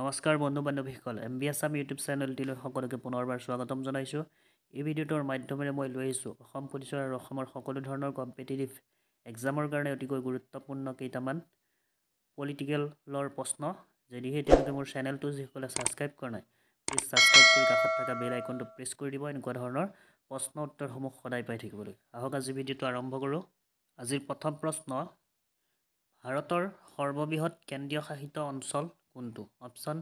নমস্কাৰ বন্ধু বান্ধৱীসকল এম বি আছাম ইউটিউব চেনেলটিলৈ সকলোকে পুনৰবাৰ স্বাগতম জনাইছোঁ এই ভিডিঅ'টোৰ মাধ্যমেৰে মই লৈ আহিছোঁ অসম পুলিচৰ আৰু অসমৰ সকলো ধৰণৰ কম্পিটিটিভ এক্সামৰ কাৰণে অতিকৈ গুৰুত্বপূৰ্ণ কেইটামান পলিটিকেলৰ প্ৰশ্ন যদিহে তেওঁলোকে মোৰ চেনেলটো যিসকলে ছাবস্ক্ৰাইব কৰা নাই প্লিজ ছাবস্ক্ৰাইব কৰি কাষত থকা বেল আইকনটো প্ৰেছ কৰি দিব এনেকুৱা ধৰণৰ প্ৰশ্ন উত্তৰসমূহ সদায় পাই থাকিবলৈ আহক আজি ভিডিঅ'টো আৰম্ভ কৰোঁ আজিৰ প্ৰথম প্ৰশ্ন ভাৰতৰ সৰ্ববৃহৎ কেন্দ্ৰীয় শাসিত অঞ্চল কোনটো অপশ্যন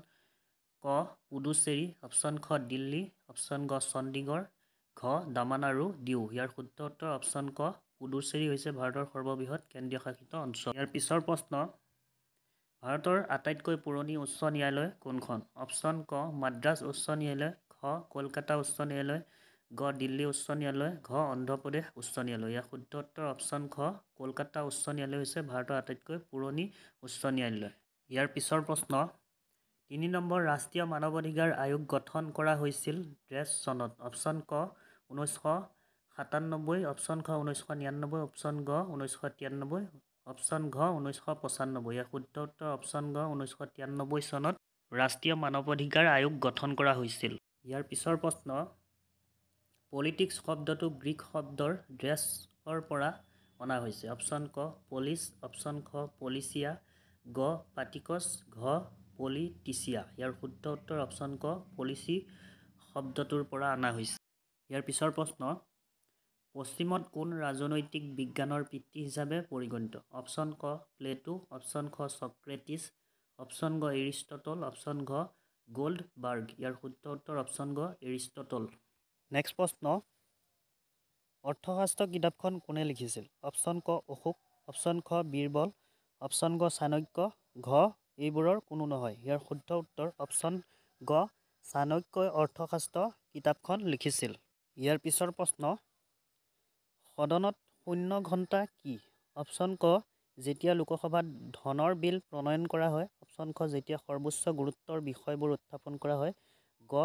ক পুডুচেৰী অপশ্যন খ দিল্লী অপশ্যন গ চণ্ডীগড় ঘ দামান আৰু ডিউ ইয়াৰ শুদ্ধ উত্তৰ অপশ্যন ক পুডুচেৰী হৈছে ভাৰতৰ সৰ্ববৃহৎ কেন্দ্ৰীয় শাসিত অঞ্চল ইয়াৰ পিছৰ প্ৰশ্ন ভাৰতৰ আটাইতকৈ পুৰণি উচ্চ ন্যায়ালয় কোনখন অপশ্যন ক মাদ্ৰাজ উচ্চ ন্যায়ালয় খ কলকাতা উচ্চ ন্যায়ালয় গ দিল্লী উচ্চ ন্যায়ালয় ঘ অন্ধ্ৰপ্ৰদেশ উচ্চ ন্যায়ালয় ইয়াৰ শুদ্ধ উত্তৰ অপশ্যন খ কলকাতা উচ্চ ন্যায়ালয় হৈছে ভাৰতৰ আটাইতকৈ পুৰণি উচ্চ ন্যায়ালয় ইয়াৰ পিছৰ প্ৰশ্ন তিনি নম্বৰ ৰাষ্ট্ৰীয় মানৱ অধিকাৰ আয়োগ গঠন কৰা হৈছিল ড্ৰেছ চনত অপশ্যন ক ঊনৈছশ সাতান্নব্বৈ অপশ্যন খ ঊনৈছশ নিৰান্নব্বৈ অপশ্যন গ ঊনৈছশ তিৰান্নব্বৈ অপশ্যন ঘ ঊনৈছশ পঁচান্নব্বৈ ইয়াৰ শুদ্ধ উত্তৰ অপশ্যন গ ঊনৈছশ তিৰান্নব্বৈ চনত ৰাষ্ট্ৰীয় মানৱ অধিকাৰ আয়োগ গঠন কৰা হৈছিল ইয়াৰ পিছৰ প্ৰশ্ন পলিটিক্স শব্দটো গ্ৰীক শব্দৰ ড্ৰেছৰ পৰা অনা হৈছে অপশ্যন ক পলিচ অপশ্যন খ পলিচিয়া গ পাটিকচ ঘ পলিটিচিয়া ইয়াৰ শুদ্ধ উত্তৰ অপশ্যন ক পলিচি শব্দটোৰ পৰা অনা হৈছে ইয়াৰ পিছৰ প্ৰশ্ন পশ্চিমত কোন ৰাজনৈতিক বিজ্ঞানৰ পিতৃ হিচাপে পৰিগণিত অপশ্যন ক প্লেটো অপশ্যন খ চক্ৰেটিছ অপশ্যন গ এৰিষ্টটল অপশ্যন ঘ বাৰ্গ ইয়াৰ শুদ্ধ উত্তৰ অপশ্যন গ এৰিষ্টটল নেক্সট প্ৰশ্ন অৰ্থশাস্ত্ৰ কিতাপখন কোনে লিখিছিল অপশ্যন ক অশোক অপশ্যন খ বীৰবল অপশ্যন গ চাণক্য ঘ এইবোৰৰ কোনো নহয় ইয়াৰ শুদ্ধ উত্তৰ অপশ্যন গ চাণক্যই অৰ্থশাস্ত্ৰ কিতাপখন লিখিছিল ইয়াৰ পিছৰ প্ৰশ্ন সদনত শূন্য ঘণ্টা কি অপশ্যন ক যেতিয়া লোকসভাত ধনৰ বিল প্ৰণয়ন কৰা হয় অপশ্যন খ যেতিয়া সৰ্বোচ্চ গুৰুত্বৰ বিষয়বোৰ উত্থাপন কৰা হয় গ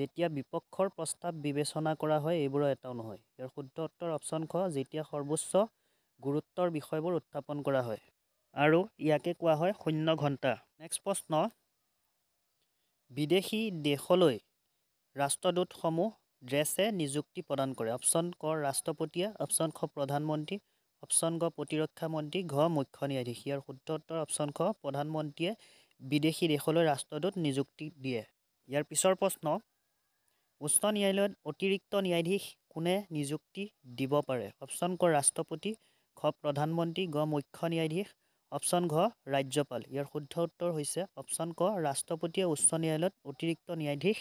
যেতিয়া বিপক্ষৰ প্ৰস্তাৱ বিবেচনা কৰা হয় এইবোৰৰ এটাও নহয় ইয়াৰ শুদ্ধ উত্তৰ অপশ্যন খ যেতিয়া সৰ্বোচ্চ গুৰুত্বৰ বিষয়বোৰ উত্থাপন কৰা হয় আৰু ইয়াকে কোৱা হয় শূন্য ঘণ্টা নেক্সট প্ৰশ্ন বিদেশী দেশলৈ ৰাষ্ট্ৰদূতসমূহ ড্ৰেছে নিযুক্তি প্ৰদান কৰে অপশ্যন ক ৰাষ্ট্ৰপতিয়ে অপশ্যন খ প্ৰধানমন্ত্ৰী অপশ্যন গ প্ৰতিৰক্ষা মন্ত্ৰী ঘ মুখ্য ন্যায়াধীশ ইয়াৰ শুদ্ধ উত্তৰ অপশ্যন খ প্ৰধানমন্ত্ৰীয়ে বিদেশী দেশলৈ ৰাষ্ট্ৰদূত নিযুক্তি দিয়ে ইয়াৰ পিছৰ প্ৰশ্ন উচ্চ ন্যায়ালয়ত অতিৰিক্ত ন্যায়াধীশ কোনে নিযুক্তি দিব পাৰে অপশ্যন ক ৰাষ্ট্ৰপতি খ প্ৰধানমন্ত্ৰী গ মুখ্য ন্যায়াধীশ অপশ্যন ঘ ৰাজ্যপাল ইয়াৰ শুদ্ধ উত্তৰ হৈছে অপশ্যন ক ৰাষ্ট্ৰপতিয়ে উচ্চ ন্যায়ালয়ত অতিৰিক্ত ন্যায়াধীশ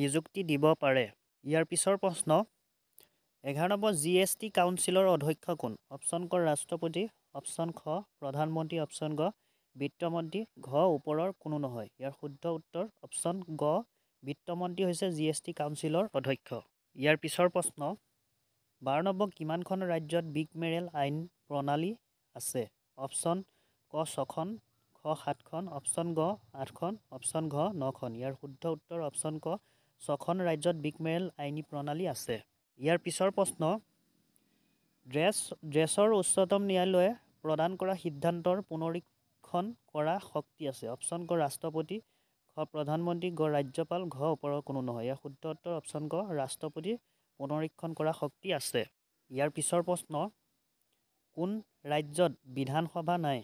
নিযুক্তি দিব পাৰে ইয়াৰ পিছৰ প্ৰশ্ন এঘাৰ নম্বৰ জি এছ টি কাউন্সিলৰ অধ্যক্ষ কোন অপশ্যন ক ৰাষ্ট্ৰপতি অপশ্যন খ প্ৰধানমন্ত্ৰী অপশ্যন গ বিত্তমন্ত্ৰী ঘ ওপৰৰ কোনো নহয় ইয়াৰ শুদ্ধ উত্তৰ অপশ্যন গ বিত্তমন্ত্ৰী হৈছে জি এছ টি কাউন্সিলৰ অধ্যক্ষ ইয়াৰ পিছৰ প্ৰশ্ন বাৰ নম্বৰ কিমানখন ৰাজ্যত বিগ মেৰেল আইন প্ৰণালী আছে অপশ্যন ক ছখন খ সাতখন অপশ্যন গ আঠখন অপশ্যন ঘ নখন ইয়াৰ শুদ্ধ উত্তৰ অপশ্যন ক ছখন ৰাজ্যত বিকমেৰেল আইনী প্ৰণালী আছে ইয়াৰ পিছৰ প্ৰশ্ন ড্ৰেছ ড্ৰেছৰ উচ্চতম ন্যায়ালয়ে প্ৰদান কৰা সিদ্ধান্তৰ পুনৰীক্ষণ কৰা শক্তি আছে অপশ্যন ক ৰাষ্ট্ৰপতি ঘ প্ৰধানমন্ত্ৰী গ ৰাজ্যপাল ঘ ওপৰৰ কোনো নহয় ইয়াৰ শুদ্ধ উত্তৰ অপশ্যন ক ৰাষ্ট্ৰপতি পুনৰীক্ষণ কৰা শক্তি আছে ইয়াৰ পিছৰ প্ৰশ্ন কোন ৰাজ্যত বিধানসভা নাই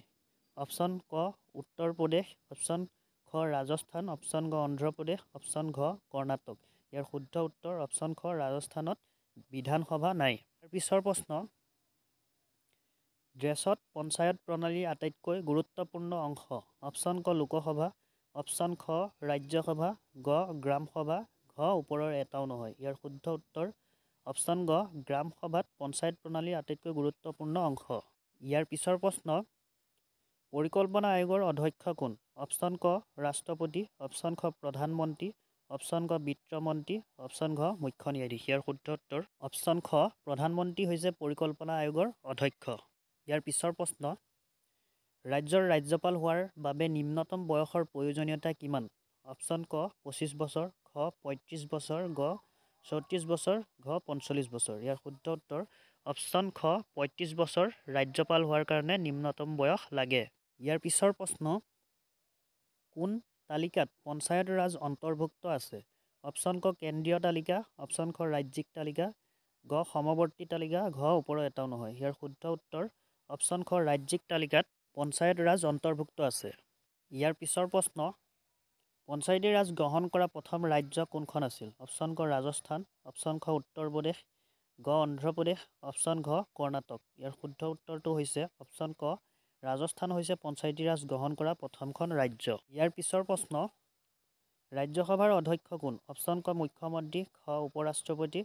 অপশ্যন ক উত্তৰ প্ৰদেশ অপশ্যন খ ৰাজস্থান অপশ্যন গ অন্ধ্ৰপ্ৰদেশ অপশ্যন ঘ কৰ্ণাটক ইয়াৰ শুদ্ধ উত্তৰ অপশ্যন খ ৰাজস্থানত বিধানসভা নাই পিছৰ প্ৰশ্ন ড্ৰেছত পঞ্চায়ত প্ৰণালীৰ আটাইতকৈ গুৰুত্বপূৰ্ণ অংশ অপশ্যন ক লোকসভা অপশ্যন খ ৰাজ্যসভা গ গ্ৰামসভা ঘ ওপৰৰ এটাও নহয় ইয়াৰ শুদ্ধ উত্তৰ অপশ্যন গ সভাত পঞ্চায়ত প্ৰণালীৰ আটাইতকৈ গুৰুত্বপূৰ্ণ অংশ ইয়াৰ পিছৰ প্ৰশ্ন পৰিকল্পনা আয়োগৰ অধ্যক্ষ কোন অপশ্যন ক ৰাষ্ট্ৰপতি অপশ্যন খ প্ৰধানমন্ত্ৰী অপশ্যন ক বিত্তমন্ত্ৰী অপশ্যন ঘ মুখ্য ন্যায়াধীশ ইয়াৰ শুদ্ধ উত্তৰ অপশ্যন খ প্ৰধানমন্ত্ৰী হৈছে পৰিকল্পনা আয়োগৰ অধ্যক্ষ ইয়াৰ পিছৰ প্ৰশ্ন ৰাজ্যৰ ৰাজ্যপাল হোৱাৰ বাবে নিম্নতম বয়সৰ প্ৰয়োজনীয়তা কিমান অপশ্যন ক পঁচিছ বছৰ খ পঁয়ত্ৰিছ বছৰ গ চৌত্ৰিছ বছৰ ঘ পঞ্চল্লিছ বছৰ ইয়াৰ শুদ্ধ উত্তৰ অপশ্যন খ পঁয়ত্ৰিছ বছৰ ৰাজ্যপাল হোৱাৰ কাৰণে নিম্নতম বয়স লাগে ইয়াৰ পিছৰ প্ৰশ্ন কোন তালিকাত পঞ্চায়ত ৰাজ অন্তৰ্ভুক্ত আছে অপশ্যন ক কেন্দ্ৰীয় তালিকা অপশ্যন খ ৰাজ্যিক তালিকা গ সমৱৰ্তী তালিকা ঘ ওপৰত এটাও নহয় ইয়াৰ শুদ্ধ উত্তৰ অপশ্যন খ ৰাজ্যিক তালিকাত পঞ্চায়ত ৰাজ অন্তৰ্ভুক্ত আছে ইয়াৰ পিছৰ প্ৰশ্ন পঞ্চায়তী ৰাজ গ্ৰহণ কৰা প্ৰথম ৰাজ্য কোনখন আছিল অপশ্যন ক ৰাজস্থান অপশ্যন খ উত্তৰ প্ৰদেশ গ অন্ধ্ৰপ্ৰদেশ অপশ্যন ঘ কৰ্ণাটক ইয়াৰ শুদ্ধ উত্তৰটো হৈছে অপশ্যন ক ৰাজস্থান হৈছে পঞ্চায়তী ৰাজ গ্ৰহণ কৰা প্ৰথমখন ৰাজ্য ইয়াৰ পিছৰ প্ৰশ্ন ৰাজ্যসভাৰ অধ্যক্ষ কোন অপশ্যন ক মুখ্যমন্ত্ৰী খ উপ ৰাষ্ট্ৰপতি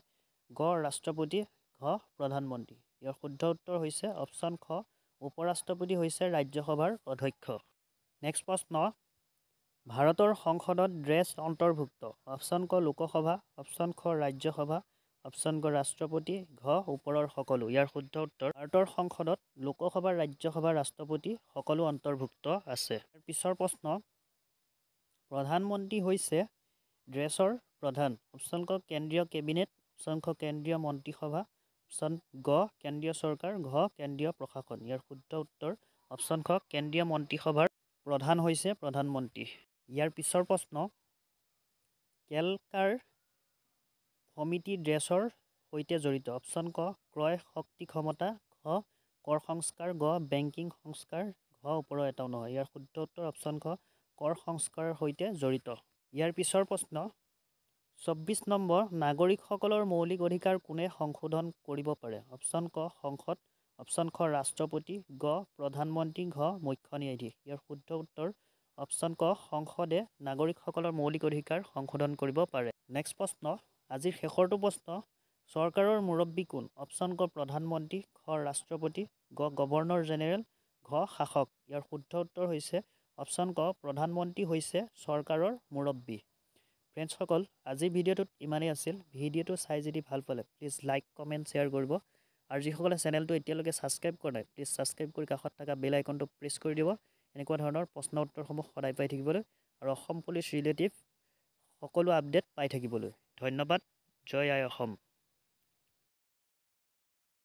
গ ৰাষ্ট্ৰপতি ঘ প্ৰধানমন্ত্ৰী ইয়াৰ শুদ্ধ উত্তৰ হৈছে অপশ্যন খ উপ ৰাষ্ট্ৰপতি হৈছে ৰাজ্যসভাৰ অধ্যক্ষ নেক্সট প্ৰশ্ন ভাৰতৰ সংসদত ড্ৰেছ অন্তৰ্ভুক্ত অপচন ক লোকসভা অপশ্যন খ ৰাজ্যসভা অপশ্যন গ ৰাষ্ট্ৰপতি ঘ ওপৰৰ সকলো ইয়াৰ শুদ্ধ উত্তৰ ভাৰতৰ সংসদত লোকসভা ৰাজ্যসভা ৰাষ্ট্ৰপতি সকলো অন্তৰ্ভুক্ত আছে পিছৰ প্ৰশ্ন প্ৰধানমন্ত্ৰী হৈছে ড্ৰেছৰ প্ৰধান অপচন ক কেন্দ্ৰীয় কেবিনেট অপচন খ কেন্দ্ৰীয় মন্ত্ৰীসভা অপশ্যন গ কেন্দ্ৰীয় চৰকাৰ ঘ কেন্দ্ৰীয় প্ৰশাসন ইয়াৰ শুদ্ধ উত্তৰ অপচন খ কেন্দ্ৰীয় মন্ত্ৰীসভাৰ প্ৰধান হৈছে প্ৰধানমন্ত্ৰী ইয়াৰ পিছৰ প্ৰশ্ন কেলকাৰ সমিতি ড্ৰেছৰ সৈতে জড়িত অপশ্যন ক ক্ৰয় শক্তি ক্ষমতা ঘ কৰ সংস্কাৰ গ বেংকিং সংস্কাৰ ঘ ওপৰৰ এটাও নহয় ইয়াৰ শুদ্ধ উত্তৰ অপশ্যন খ কৰ সংস্কাৰৰ সৈতে জড়িত ইয়াৰ পিছৰ প্ৰশ্ন চৌব্বিছ নম্বৰ নাগৰিকসকলৰ মৌলিক অধিকাৰ কোনে সংশোধন কৰিব পাৰে অপশ্যন ক সংসদ অপশ্যন খ ৰাষ্ট্ৰপতি গ প্ৰধানমন্ত্ৰী ঘ মুখ্য ন্যায়াধীশ ইয়াৰ শুদ্ধ উত্তৰ অপশ্যন ক সংসদে নাগৰিকসকলৰ মৌলিক অধিকাৰ সংশোধন কৰিব পাৰে নেক্সট প্ৰশ্ন আজিৰ শেষৰটো প্ৰশ্ন চৰকাৰৰ মুৰব্বী কোন অপশ্যন ক প্ৰধানমন্ত্ৰী খ ৰাষ্ট্ৰপতি গ গভৰ্ণৰ জেনেৰেল ঘ শাসক ইয়াৰ শুদ্ধ উত্তৰ হৈছে অপশ্যন ক প্ৰধানমন্ত্ৰী হৈছে চৰকাৰৰ মুৰব্বী ফ্ৰেণ্ডছসকল আজিৰ ভিডিঅ'টোত ইমানেই আছিল ভিডিঅ'টো চাই যদি ভাল পালে প্লিজ লাইক কমেণ্ট শ্বেয়াৰ কৰিব আৰু যিসকলে চেনেলটো এতিয়ালৈকে ছাবস্ক্ৰাইব কৰা নাই প্লিজ ছাবস্ক্ৰাইব কৰি কাষত থকা বেল আইকনটো প্ৰেছ কৰি দিব এনেকুৱা ধৰণৰ প্ৰশ্ন উত্তৰসমূহ সদায় পাই থাকিবলৈ আৰু অসম পুলিচ ৰিলেটিভ সকলো আপডেট পাই থাকিবলৈ ধন্যবাদ জয় আই অসম